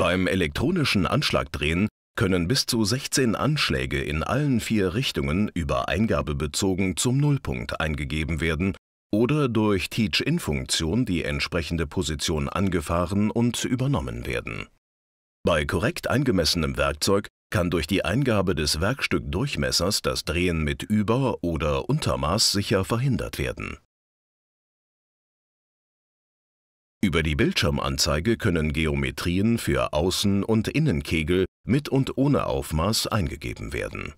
Beim elektronischen Anschlagdrehen können bis zu 16 Anschläge in allen vier Richtungen über Eingabe bezogen zum Nullpunkt eingegeben werden oder durch Teach-In-Funktion die entsprechende Position angefahren und übernommen werden. Bei korrekt eingemessenem Werkzeug kann durch die Eingabe des Werkstückdurchmessers das Drehen mit Über- oder Untermaß sicher verhindert werden Über die Bildschirmanzeige können Geometrien für Außen- und Innenkegel mit und ohne Aufmaß eingegeben werden.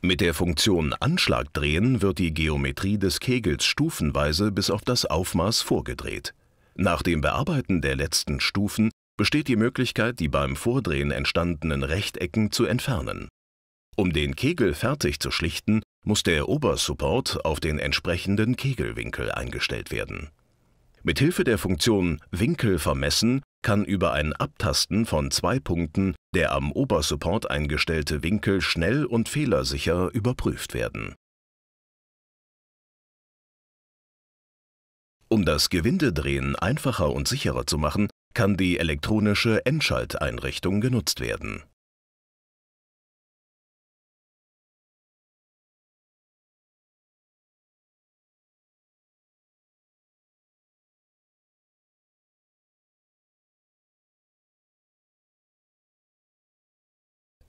Mit der Funktion Anschlag drehen wird die Geometrie des Kegels stufenweise bis auf das Aufmaß vorgedreht. Nach dem Bearbeiten der letzten Stufen besteht die Möglichkeit, die beim Vordrehen entstandenen Rechtecken zu entfernen. Um den Kegel fertig zu schlichten, muss der Obersupport auf den entsprechenden Kegelwinkel eingestellt werden Mithilfe der Funktion Winkel vermessen kann über ein Abtasten von zwei Punkten der am Obersupport eingestellte Winkel schnell und fehlersicher überprüft werden. Um das Gewindedrehen einfacher und sicherer zu machen, kann die elektronische Endschalteinrichtung genutzt werden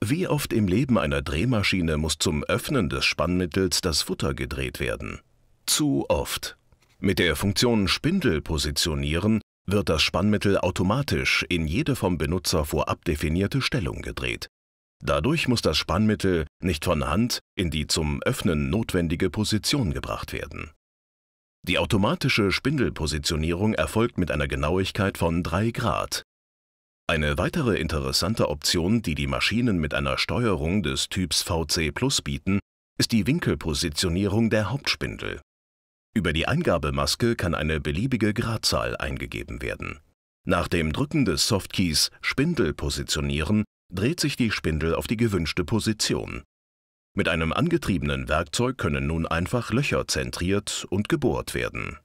Wie oft im Leben einer Drehmaschine muss zum Öffnen des Spannmittels das Futter gedreht werden? Zu oft. Mit der Funktion Spindel positionieren wird das Spannmittel automatisch in jede vom Benutzer vorab definierte Stellung gedreht. Dadurch muss das Spannmittel nicht von Hand in die zum Öffnen notwendige Position gebracht werden. Die automatische Spindelpositionierung erfolgt mit einer Genauigkeit von 3 Grad eine weitere interessante Option, die die Maschinen mit einer Steuerung des Typs VC Plus bieten, ist die Winkelpositionierung der Hauptspindel. Über die Eingabemaske kann eine beliebige Gradzahl eingegeben werden. Nach dem Drücken des Softkeys Spindel positionieren dreht sich die Spindel auf die gewünschte Position. Mit einem angetriebenen Werkzeug können nun einfach Löcher zentriert und gebohrt werden.